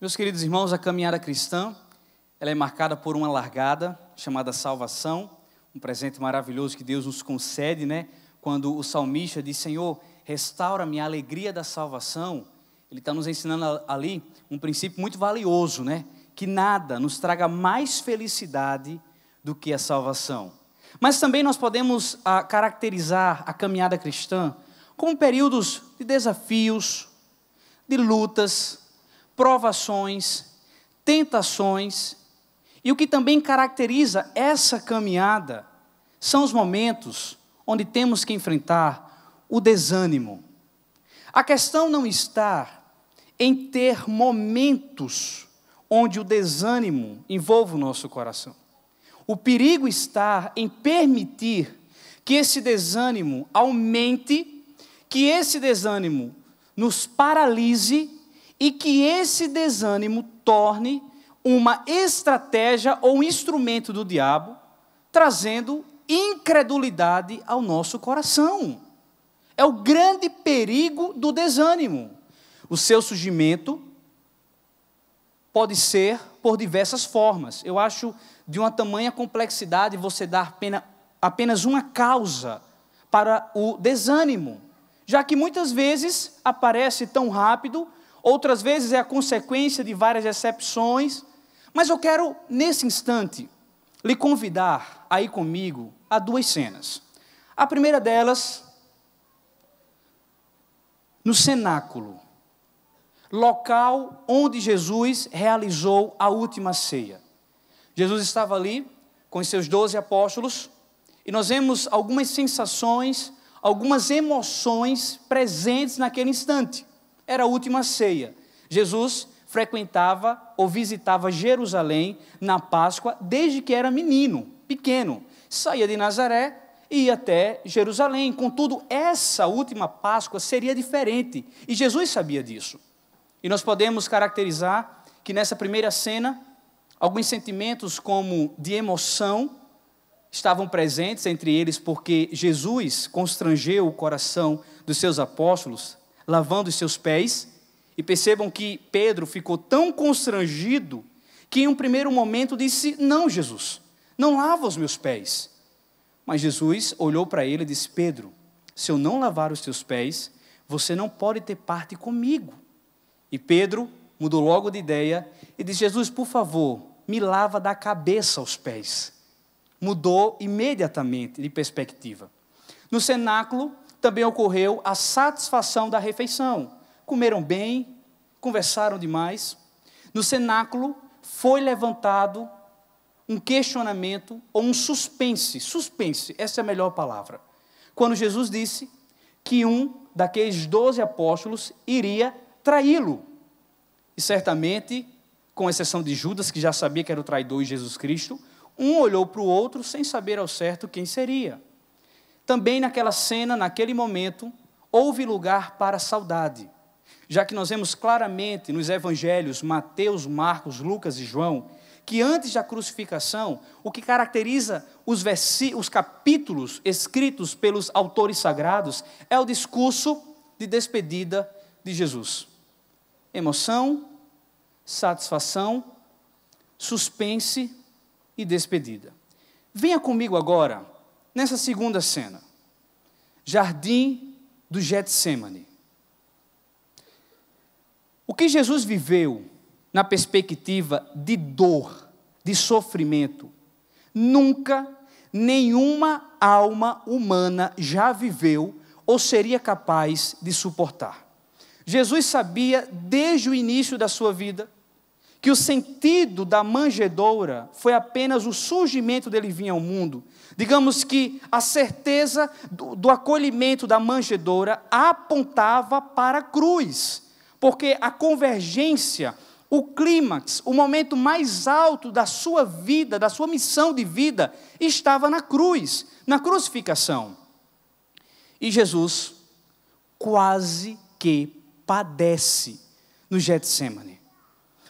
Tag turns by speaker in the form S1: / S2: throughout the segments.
S1: Meus queridos irmãos, a caminhada cristã, ela é marcada por uma largada chamada salvação, um presente maravilhoso que Deus nos concede, né? Quando o salmista diz: "Senhor, restaura-me a alegria da salvação", ele está nos ensinando ali um princípio muito valioso, né? Que nada nos traga mais felicidade do que a salvação. Mas também nós podemos ah, caracterizar a caminhada cristã como períodos de desafios, de lutas, provações, tentações. E o que também caracteriza essa caminhada são os momentos onde temos que enfrentar o desânimo. A questão não está em ter momentos onde o desânimo envolve o nosso coração. O perigo está em permitir que esse desânimo aumente, que esse desânimo nos paralise e que esse desânimo torne uma estratégia ou um instrumento do diabo, trazendo incredulidade ao nosso coração. É o grande perigo do desânimo. O seu surgimento pode ser por diversas formas. Eu acho de uma tamanha complexidade você dar apenas uma causa para o desânimo, já que muitas vezes aparece tão rápido, outras vezes é a consequência de várias excepções, mas eu quero, nesse instante, lhe convidar a ir comigo a duas cenas. A primeira delas, no cenáculo, local onde Jesus realizou a última ceia. Jesus estava ali com os seus doze apóstolos e nós vemos algumas sensações, algumas emoções presentes naquele instante. Era a última ceia. Jesus frequentava ou visitava Jerusalém na Páscoa desde que era menino, pequeno. Saía de Nazaré e ia até Jerusalém. Contudo, essa última Páscoa seria diferente e Jesus sabia disso. E nós podemos caracterizar que nessa primeira cena Alguns sentimentos, como de emoção, estavam presentes entre eles porque Jesus constrangeu o coração dos seus apóstolos, lavando os seus pés. E percebam que Pedro ficou tão constrangido que, em um primeiro momento, disse: Não, Jesus, não lava os meus pés. Mas Jesus olhou para ele e disse: Pedro, se eu não lavar os teus pés, você não pode ter parte comigo. E Pedro mudou logo de ideia e disse: Jesus, por favor, me lava da cabeça aos pés. Mudou imediatamente de perspectiva. No cenáculo também ocorreu a satisfação da refeição. Comeram bem, conversaram demais. No cenáculo foi levantado um questionamento ou um suspense. Suspense, essa é a melhor palavra. Quando Jesus disse que um daqueles doze apóstolos iria traí-lo. E certamente com exceção de Judas, que já sabia que era o traidor de Jesus Cristo, um olhou para o outro sem saber ao certo quem seria. Também naquela cena, naquele momento, houve lugar para saudade, já que nós vemos claramente nos evangelhos Mateus, Marcos, Lucas e João que antes da crucificação, o que caracteriza os, os capítulos escritos pelos autores sagrados é o discurso de despedida de Jesus. Emoção, satisfação, suspense e despedida. Venha comigo agora nessa segunda cena. Jardim do Getsemane. O que Jesus viveu na perspectiva de dor, de sofrimento, nunca nenhuma alma humana já viveu ou seria capaz de suportar. Jesus sabia desde o início da sua vida que o sentido da manjedoura foi apenas o surgimento dele vir ao mundo. Digamos que a certeza do, do acolhimento da manjedoura apontava para a cruz, porque a convergência, o clímax, o momento mais alto da sua vida, da sua missão de vida, estava na cruz, na crucificação. E Jesus quase que padece no Getsemane.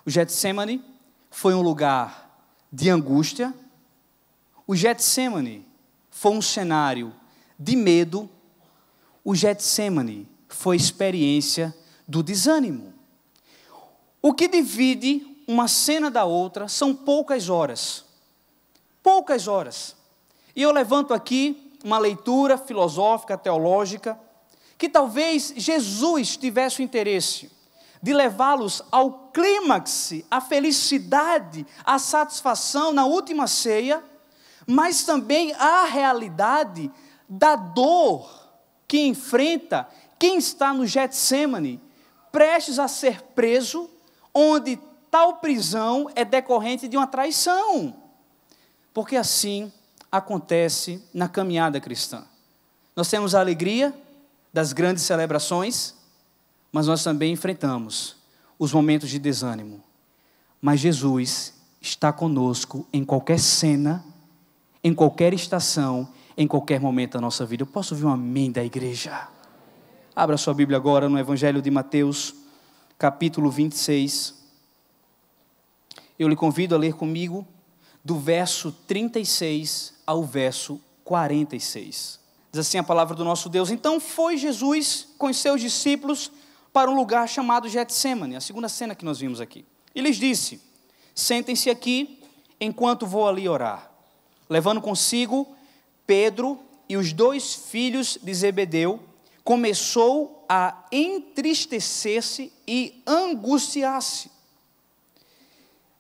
S1: O Getsemane foi um lugar de angústia. O Getsemane foi um cenário de medo. O Getsemane foi experiência do desânimo. O que divide uma cena da outra são poucas horas. Poucas horas. E eu levanto aqui uma leitura filosófica, teológica, que talvez Jesus tivesse o interesse de levá-los ao clímax, à felicidade, à satisfação na última ceia, mas também à realidade da dor que enfrenta quem está no Getsemane, prestes a ser preso, onde tal prisão é decorrente de uma traição. Porque assim acontece na caminhada cristã. Nós temos a alegria das grandes celebrações, mas nós também enfrentamos os momentos de desânimo. Mas Jesus está conosco em qualquer cena, em qualquer estação, em qualquer momento da nossa vida. Eu posso ouvir um amém da igreja? Abra sua Bíblia agora no Evangelho de Mateus, capítulo 26. Eu lhe convido a ler comigo do verso 36 ao verso 46. Diz assim a palavra do nosso Deus: Então foi Jesus com seus discípulos para um lugar chamado Getsemane, a segunda cena que nós vimos aqui. E lhes disse: Sentem-se aqui enquanto vou ali orar. Levando consigo Pedro e os dois filhos de Zebedeu, começou a entristecer-se e angustiar-se.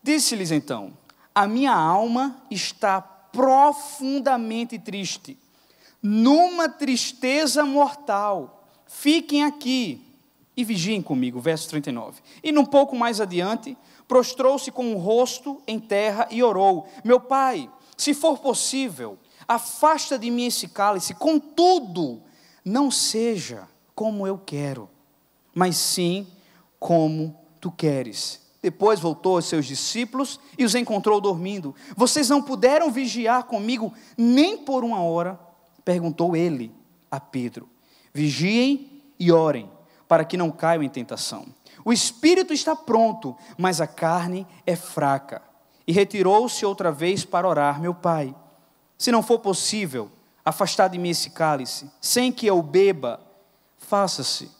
S1: Disse-lhes então: A minha alma está profundamente triste, numa tristeza mortal. Fiquem aqui e vigiem comigo. Verso 39. E num pouco mais adiante, prostrou-se com o rosto em terra e orou: Meu pai, se for possível, afasta de mim esse cálice, contudo, não seja como eu quero, mas sim como tu queres. Depois voltou aos seus discípulos e os encontrou dormindo. Vocês não puderam vigiar comigo nem por uma hora, perguntou ele a Pedro. Vigiem e orem, para que não caiam em tentação. O espírito está pronto, mas a carne é fraca. E retirou-se outra vez para orar, meu pai. Se não for possível, afastar de mim esse cálice, sem que eu beba, faça-se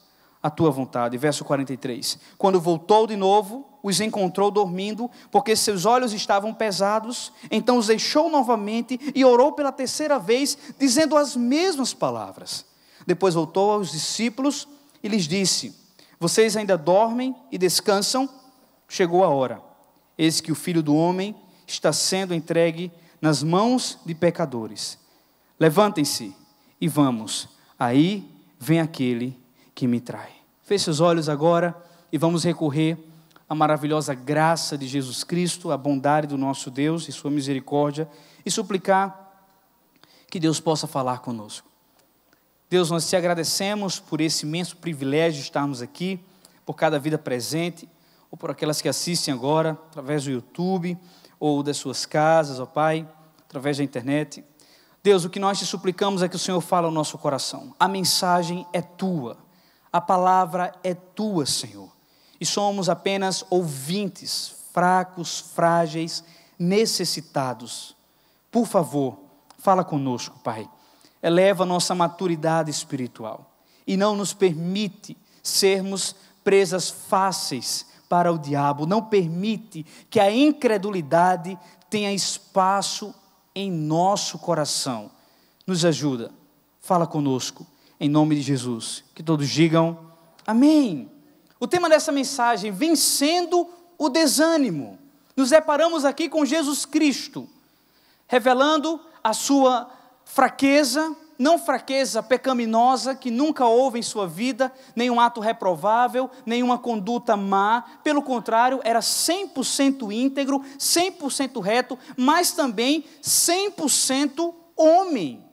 S1: a tua vontade. Verso 43. Quando voltou de novo, os encontrou dormindo, porque seus olhos estavam pesados, então os deixou novamente e orou pela terceira vez, dizendo as mesmas palavras. Depois voltou aos discípulos e lhes disse: Vocês ainda dormem e descansam? Chegou a hora. Eis que o filho do homem está sendo entregue nas mãos de pecadores. Levantem-se e vamos. Aí vem aquele que me trai. Feche os olhos agora e vamos recorrer à maravilhosa graça de Jesus Cristo, à bondade do nosso Deus e sua misericórdia e suplicar que Deus possa falar conosco. Deus, nós te agradecemos por esse imenso privilégio de estarmos aqui, por cada vida presente, ou por aquelas que assistem agora através do YouTube ou das suas casas, ó Pai, através da internet. Deus, o que nós te suplicamos é que o Senhor fale ao nosso coração. A mensagem é tua, a palavra é tua, Senhor. E somos apenas ouvintes, fracos, frágeis, necessitados. Por favor, fala conosco, Pai eleva a nossa maturidade espiritual e não nos permite sermos presas fáceis para o diabo, não permite que a incredulidade tenha espaço em nosso coração. Nos ajuda, fala conosco, em nome de Jesus. Que todos digam amém. O tema dessa mensagem, vencendo o desânimo. Nos deparamos aqui com Jesus Cristo, revelando a sua fraqueza, não fraqueza pecaminosa que nunca houve em sua vida, nenhum ato reprovável, nenhuma conduta má, pelo contrário, era 100% íntegro, 100% reto, mas também 100% homem.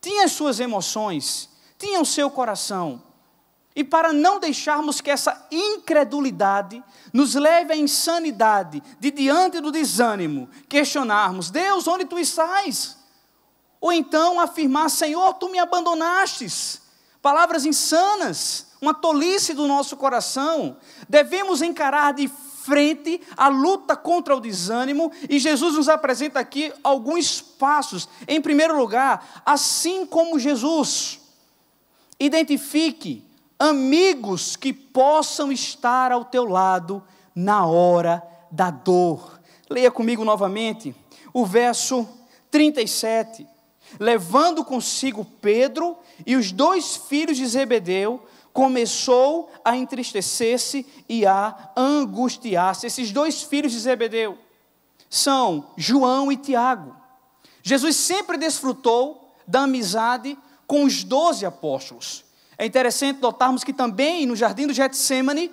S1: Tinha as suas emoções, tinha o seu coração. E para não deixarmos que essa incredulidade nos leve à insanidade de diante do desânimo, questionarmos: Deus, onde tu estás? Ou então afirmar: Senhor, tu me abandonastes. Palavras insanas, uma tolice do nosso coração. Devemos encarar de frente a luta contra o desânimo e Jesus nos apresenta aqui alguns passos. Em primeiro lugar, assim como Jesus, identifique amigos que possam estar ao teu lado na hora da dor. Leia comigo novamente o verso 37 levando consigo Pedro e os dois filhos de Zebedeu, começou a entristecer-se e a angustiar-se. Esses dois filhos de Zebedeu são João e Tiago. Jesus sempre desfrutou da amizade com os doze apóstolos. É interessante notarmos que também no jardim do Getsemane,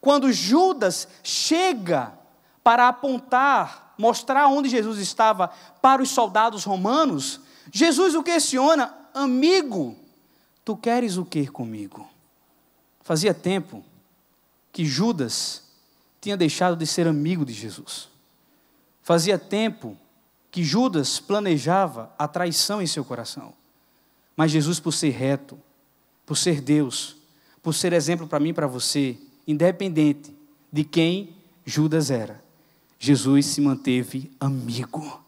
S1: quando Judas chega para apontar, mostrar onde Jesus estava para os soldados romanos, Jesus o questiona: Amigo, tu queres o que comigo? Fazia tempo que Judas tinha deixado de ser amigo de Jesus. Fazia tempo que Judas planejava a traição em seu coração. Mas Jesus, por ser reto, por ser Deus, por ser exemplo para mim e para você, independente de quem Judas era, Jesus se manteve amigo.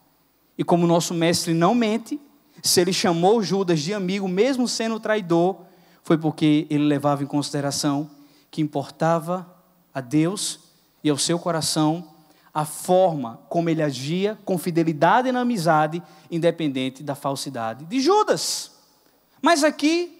S1: E como nosso mestre não mente, se ele chamou Judas de amigo, mesmo sendo traidor, foi porque ele levava em consideração que importava a Deus e ao seu coração a forma como ele agia com fidelidade na amizade, independente da falsidade de Judas. Mas aqui,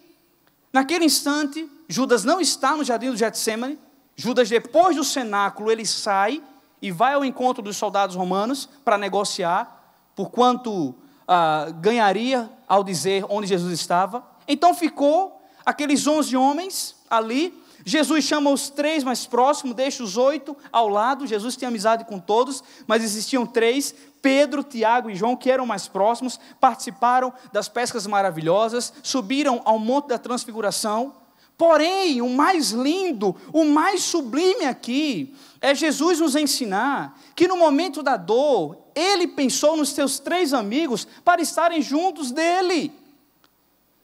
S1: naquele instante, Judas não está no jardim do Getsemane. Judas, depois do cenáculo, ele sai e vai ao encontro dos soldados romanos para negociar, porquanto ah, ganharia ao dizer onde Jesus estava. Então ficou aqueles onze homens ali. Jesus chama os três mais próximos, deixa os oito ao lado. Jesus tem amizade com todos, mas existiam três: Pedro, Tiago e João, que eram mais próximos, participaram das pescas maravilhosas, subiram ao Monte da Transfiguração. Porém, o mais lindo, o mais sublime aqui, é Jesus nos ensinar que no momento da dor, ele pensou nos seus três amigos para estarem juntos dele.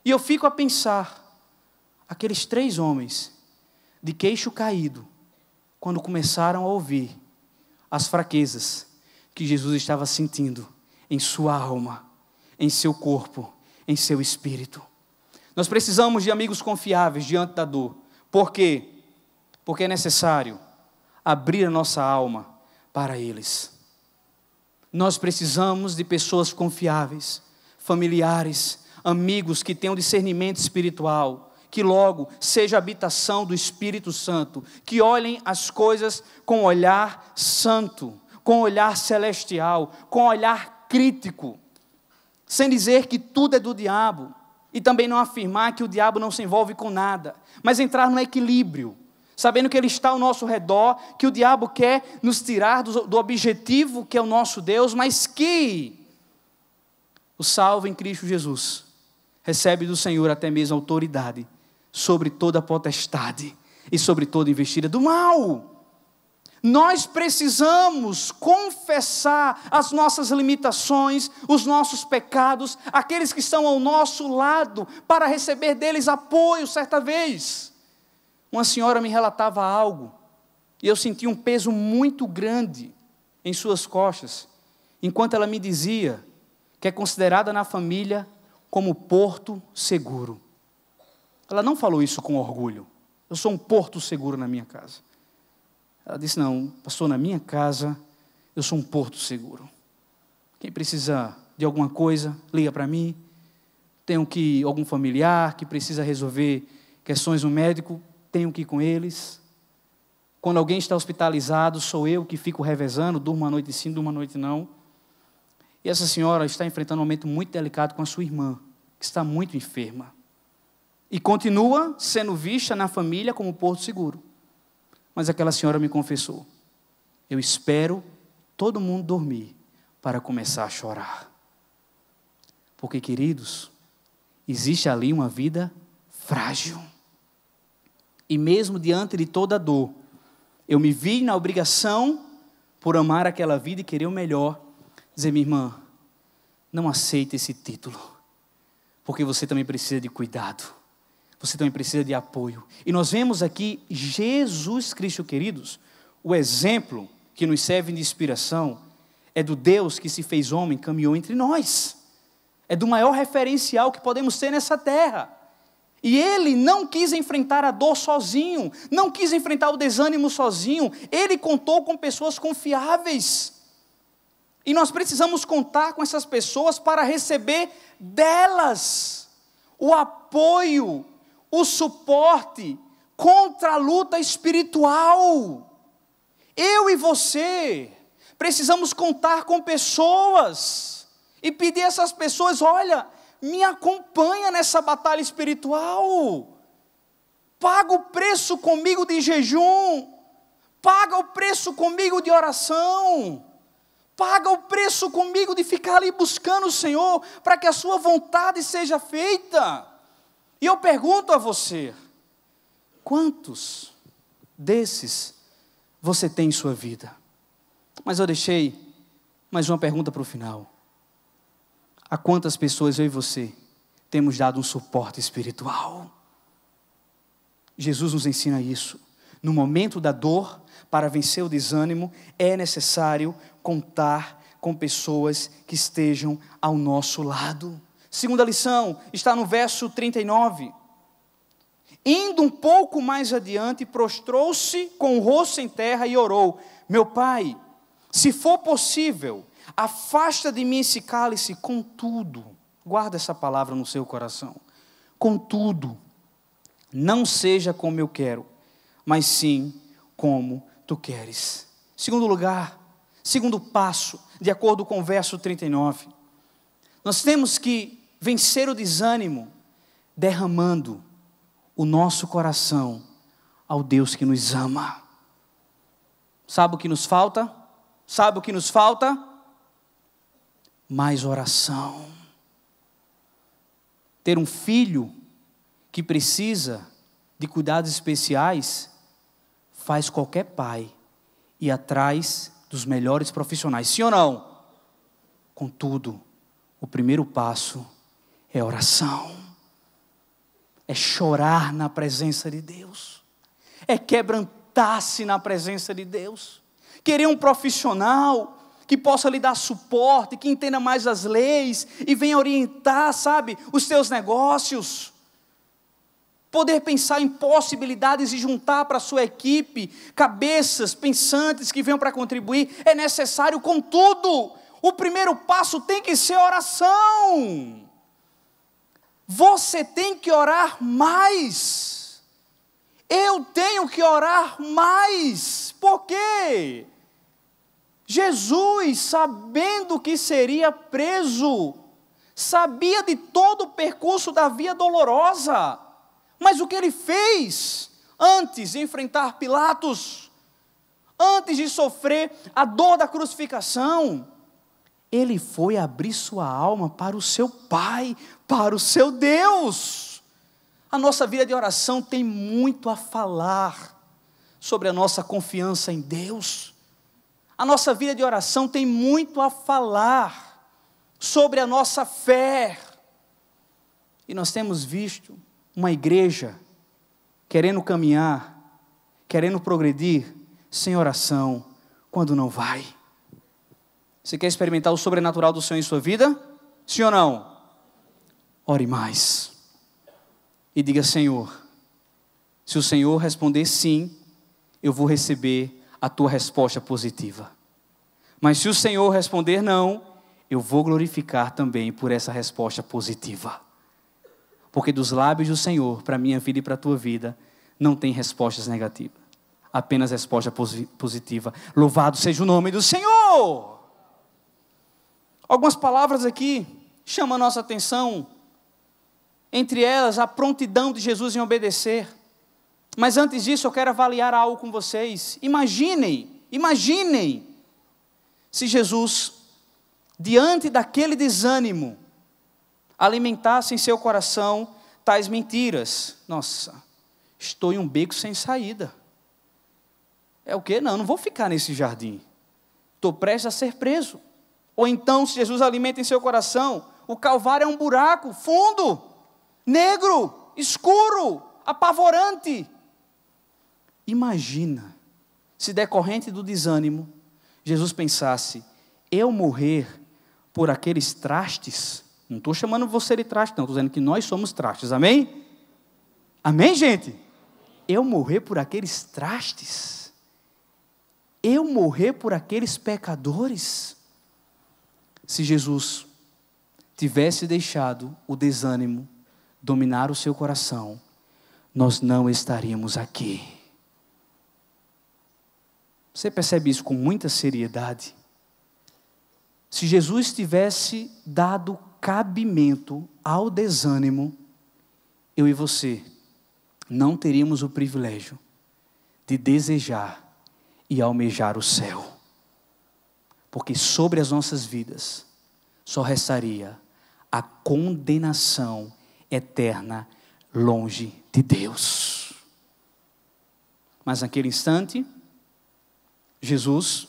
S1: E eu fico a pensar, aqueles três homens, de queixo caído, quando começaram a ouvir as fraquezas que Jesus estava sentindo em sua alma, em seu corpo, em seu espírito. Nós precisamos de amigos confiáveis diante da dor. Por quê? Porque é necessário abrir a nossa alma para eles. Nós precisamos de pessoas confiáveis, familiares, amigos que tenham discernimento espiritual, que logo seja habitação do Espírito Santo, que olhem as coisas com olhar santo, com olhar celestial, com olhar crítico, sem dizer que tudo é do diabo e também não afirmar que o diabo não se envolve com nada, mas entrar no equilíbrio sabendo que Ele está ao nosso redor, que o diabo quer nos tirar do, do objetivo que é o nosso Deus, mas que o salvo em Cristo Jesus recebe do Senhor até mesmo autoridade sobre toda potestade e sobre toda investida do mal. Nós precisamos confessar as nossas limitações, os nossos pecados, aqueles que estão ao nosso lado, para receber deles apoio certa vez. Uma senhora me relatava algo e eu senti um peso muito grande em suas costas, enquanto ela me dizia que é considerada na família como porto seguro. Ela não falou isso com orgulho. Eu sou um porto seguro na minha casa. Ela disse: Não, passou na minha casa, eu sou um porto seguro. Quem precisa de alguma coisa, liga para mim. Tenho que algum familiar que precisa resolver questões no médico, tenho que ir com eles. Quando alguém está hospitalizado, sou eu que fico revezando, durmo uma noite sim, durmo uma noite não. E essa senhora está enfrentando um momento muito delicado com a sua irmã, que está muito enferma. E continua sendo vista na família como porto seguro. Mas aquela senhora me confessou: eu espero todo mundo dormir para começar a chorar. Porque, queridos, existe ali uma vida frágil e mesmo diante de toda dor, eu me vi na obrigação, por amar aquela vida e querer o melhor, dizer, minha irmã, não aceita esse título, porque você também precisa de cuidado, você também precisa de apoio. E nós vemos aqui Jesus Cristo, queridos, o exemplo que nos serve de inspiração é do Deus que se fez homem, caminhou entre nós. É do maior referencial que podemos ter nessa terra. E ele não quis enfrentar a dor sozinho, não quis enfrentar o desânimo sozinho, ele contou com pessoas confiáveis. E nós precisamos contar com essas pessoas para receber delas o apoio, o suporte contra a luta espiritual. Eu e você precisamos contar com pessoas e pedir a essas pessoas: olha, me acompanha nessa batalha espiritual. Paga o preço comigo de jejum, paga o preço comigo de oração, paga o preço comigo de ficar ali buscando o Senhor para que a sua vontade seja feita. E eu pergunto a você: quantos desses você tem em sua vida? Mas eu deixei mais uma pergunta para o final. A quantas pessoas eu e você temos dado um suporte espiritual? Jesus nos ensina isso. No momento da dor, para vencer o desânimo, é necessário contar com pessoas que estejam ao nosso lado. Segunda lição está no verso 39. Indo um pouco mais adiante, prostrou-se com o rosto em terra e orou: Meu pai, se for possível, Afasta de mim esse cálice, contudo, guarda essa palavra no seu coração. Contudo, não seja como eu quero, mas sim como tu queres. Segundo lugar, segundo passo, de acordo com o verso 39. Nós temos que vencer o desânimo derramando o nosso coração ao Deus que nos ama. Sabe o que nos falta? Sabe o que nos falta? mais oração. Ter um filho que precisa de cuidados especiais faz qualquer pai ir atrás dos melhores profissionais. Sim ou não? Contudo, o primeiro passo é oração, é chorar na presença de Deus, é quebrantar-se na presença de Deus, querer um profissional que possa lhe dar suporte, que entenda mais as leis e venha orientar, sabe, os seus negócios. Poder pensar em possibilidades e juntar para a sua equipe cabeças pensantes que venham para contribuir é necessário, contudo, o primeiro passo tem que ser oração. Você tem que orar mais. Eu tenho que orar mais. Por quê? Jesus, sabendo que seria preso, sabia de todo o percurso da via dolorosa, mas o que ele fez antes de enfrentar Pilatos, antes de sofrer a dor da crucificação, ele foi abrir sua alma para o seu Pai, para o seu Deus. A nossa vida de oração tem muito a falar sobre a nossa confiança em Deus a nossa vida de oração tem muito a falar sobre a nossa fé. E nós temos visto uma igreja querendo caminhar, querendo progredir sem oração, quando não vai. Você quer experimentar o sobrenatural do Senhor em sua vida? Sim ou não? Ore mais. E diga, Senhor. Se o Senhor responder sim, eu vou receber a tua resposta positiva. Mas se o Senhor responder não, eu vou glorificar também por essa resposta positiva. Porque dos lábios do Senhor, para a minha vida e para a tua vida, não tem respostas negativas. Apenas resposta positiva. Louvado seja o nome do Senhor! Algumas palavras aqui chamam a nossa atenção. Entre elas, a prontidão de Jesus em obedecer. Mas antes disso, eu quero avaliar algo com vocês. Imaginem, imaginem se Jesus, diante daquele desânimo, alimentasse em seu coração tais mentiras. Nossa, estou em um beco sem saída. É o que? Não, não vou ficar nesse jardim. Estou prestes a ser preso. Ou então, se Jesus alimenta em seu coração, o Calvário é um buraco fundo, negro, escuro, apavorante Imagina se decorrente do desânimo, Jesus pensasse: eu morrer por aqueles trastes. Não estou chamando você de traste, não, estou dizendo que nós somos trastes, amém? Amém, gente? Eu morrer por aqueles trastes. Eu morrer por aqueles pecadores. Se Jesus tivesse deixado o desânimo dominar o seu coração, nós não estaríamos aqui. Você percebe isso com muita seriedade? Se Jesus tivesse dado cabimento ao desânimo, eu e você não teríamos o privilégio de desejar e almejar o céu. Porque sobre as nossas vidas só restaria a condenação eterna longe de Deus. Mas naquele instante, Jesus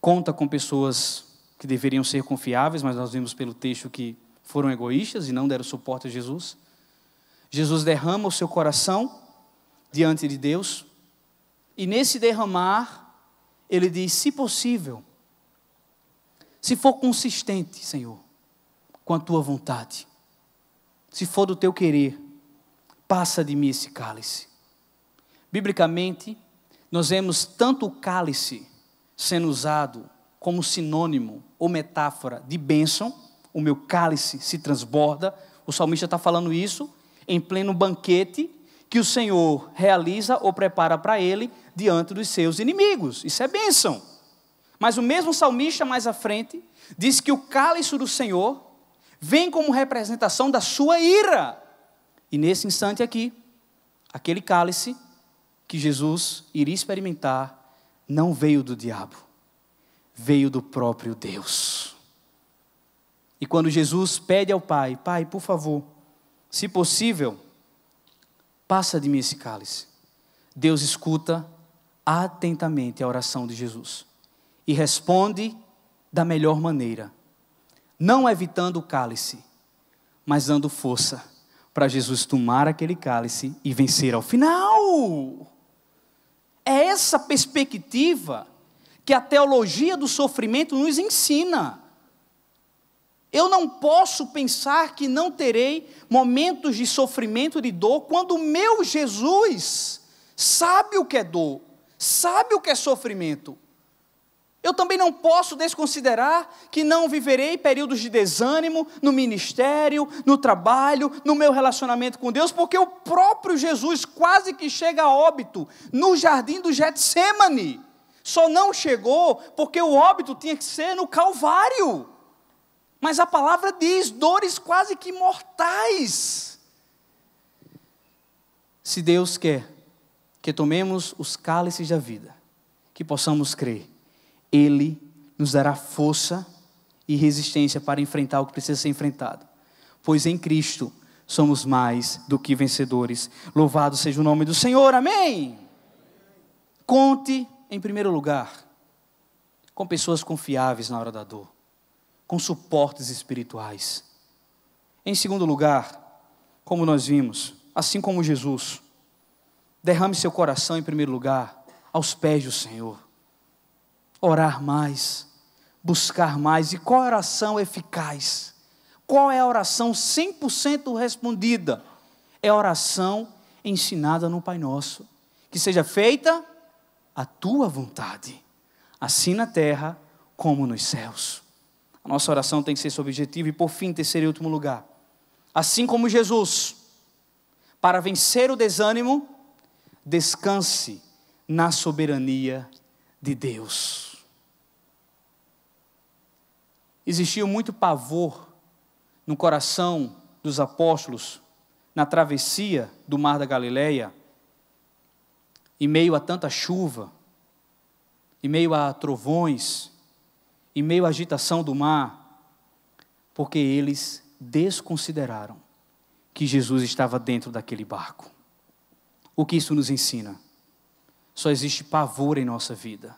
S1: conta com pessoas que deveriam ser confiáveis, mas nós vimos pelo texto que foram egoístas e não deram suporte a Jesus. Jesus derrama o seu coração diante de Deus, e nesse derramar, ele diz: se possível, se for consistente, Senhor, com a tua vontade, se for do teu querer, passa de mim esse cálice. Biblicamente, nós vemos tanto o cálice sendo usado como sinônimo ou metáfora de bênção, o meu cálice se transborda. O salmista está falando isso em pleno banquete que o Senhor realiza ou prepara para ele diante dos seus inimigos. Isso é bênção. Mas o mesmo salmista, mais à frente, diz que o cálice do Senhor vem como representação da sua ira. E nesse instante aqui, aquele cálice que Jesus iria experimentar não veio do diabo, veio do próprio Deus. E quando Jesus pede ao Pai, Pai, por favor, se possível, passa de mim esse cálice. Deus escuta atentamente a oração de Jesus e responde da melhor maneira, não evitando o cálice, mas dando força para Jesus tomar aquele cálice e vencer ao final. É essa perspectiva que a teologia do sofrimento nos ensina. Eu não posso pensar que não terei momentos de sofrimento, de dor, quando o meu Jesus sabe o que é dor, sabe o que é sofrimento. Eu também não posso desconsiderar que não viverei períodos de desânimo no ministério, no trabalho, no meu relacionamento com Deus, porque o próprio Jesus quase que chega a óbito no jardim do Getsemane. Só não chegou porque o óbito tinha que ser no Calvário. Mas a palavra diz dores quase que mortais. Se Deus quer que tomemos os cálices da vida, que possamos crer ele nos dará força e resistência para enfrentar o que precisa ser enfrentado. Pois em Cristo somos mais do que vencedores. Louvado seja o nome do Senhor, amém! Conte, em primeiro lugar, com pessoas confiáveis na hora da dor, com suportes espirituais. Em segundo lugar, como nós vimos, assim como Jesus, derrame seu coração, em primeiro lugar, aos pés do Senhor orar mais, buscar mais. E qual é a oração eficaz? Qual é a oração 100% respondida? É a oração ensinada no Pai Nosso. Que seja feita a tua vontade, assim na terra como nos céus. A nossa oração tem que ser esse objetivo. E por fim, terceiro e último lugar. Assim como Jesus, para vencer o desânimo, descanse na soberania de Deus. Existia muito pavor no coração dos apóstolos na travessia do Mar da Galileia, em meio a tanta chuva, em meio a trovões, em meio à agitação do mar, porque eles desconsideraram que Jesus estava dentro daquele barco. O que isso nos ensina? Só existe pavor em nossa vida,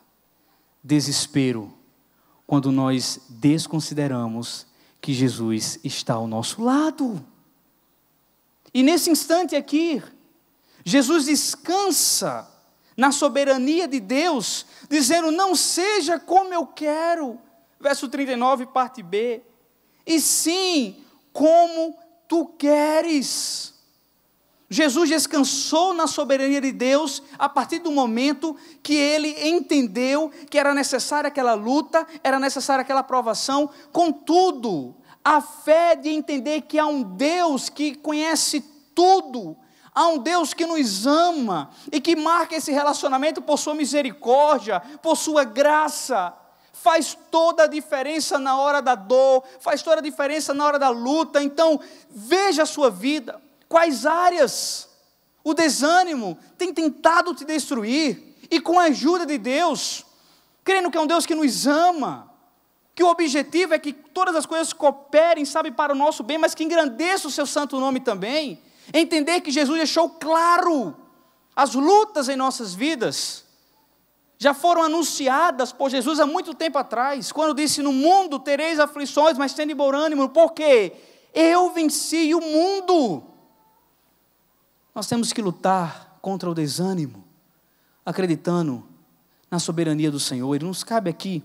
S1: desespero quando nós desconsideramos que Jesus está ao nosso lado. E nesse instante aqui, Jesus descansa na soberania de Deus, dizendo: Não seja como eu quero, verso 39, parte B, e sim como tu queres. Jesus descansou na soberania de Deus a partir do momento que ele entendeu que era necessária aquela luta, era necessária aquela provação. Contudo, a fé de entender que há um Deus que conhece tudo, há um Deus que nos ama e que marca esse relacionamento por sua misericórdia, por sua graça faz toda a diferença na hora da dor, faz toda a diferença na hora da luta. Então, veja a sua vida. Quais áreas o desânimo tem tentado te destruir? E com a ajuda de Deus, crendo que é um Deus que nos ama, que o objetivo é que todas as coisas cooperem, sabe, para o nosso bem, mas que engrandeça o seu santo nome também. Entender que Jesus deixou claro as lutas em nossas vidas já foram anunciadas por Jesus há muito tempo atrás, quando disse: No mundo tereis aflições, mas tende bom ânimo, porque eu venci o mundo. Nós temos que lutar contra o desânimo, acreditando na soberania do Senhor. E nos cabe aqui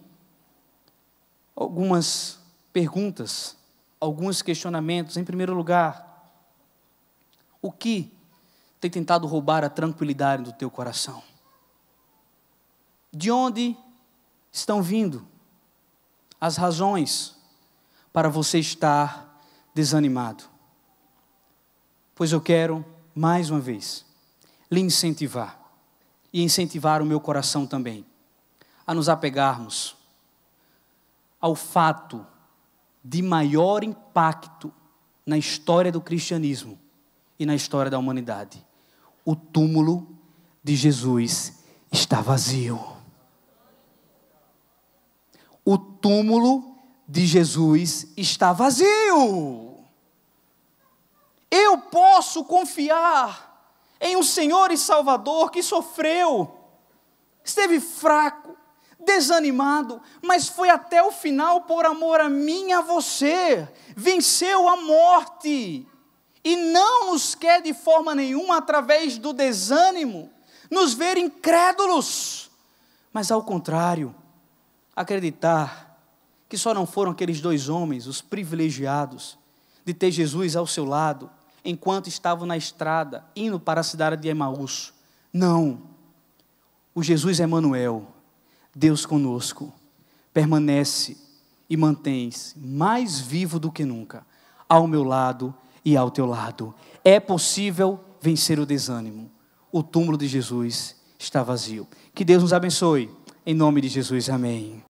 S1: algumas perguntas, alguns questionamentos. Em primeiro lugar, o que tem tentado roubar a tranquilidade do teu coração? De onde estão vindo as razões para você estar desanimado? Pois eu quero mais uma vez, lhe incentivar e incentivar o meu coração também a nos apegarmos ao fato de maior impacto na história do cristianismo e na história da humanidade. O túmulo de Jesus está vazio. O túmulo de Jesus está vazio. Eu posso confiar em um Senhor e Salvador que sofreu, esteve fraco, desanimado, mas foi até o final por amor a mim e a você, venceu a morte e não nos quer de forma nenhuma, através do desânimo, nos ver incrédulos, mas ao contrário, acreditar que só não foram aqueles dois homens, os privilegiados, de ter Jesus ao seu lado, enquanto estavam na estrada, indo para a cidade de Emaús. Não. O Jesus é Emanuel, Deus conosco, permanece e mantens mais vivo do que nunca, ao meu lado e ao teu lado. É possível vencer o desânimo. O túmulo de Jesus está vazio. Que Deus nos abençoe. Em nome de Jesus, amém.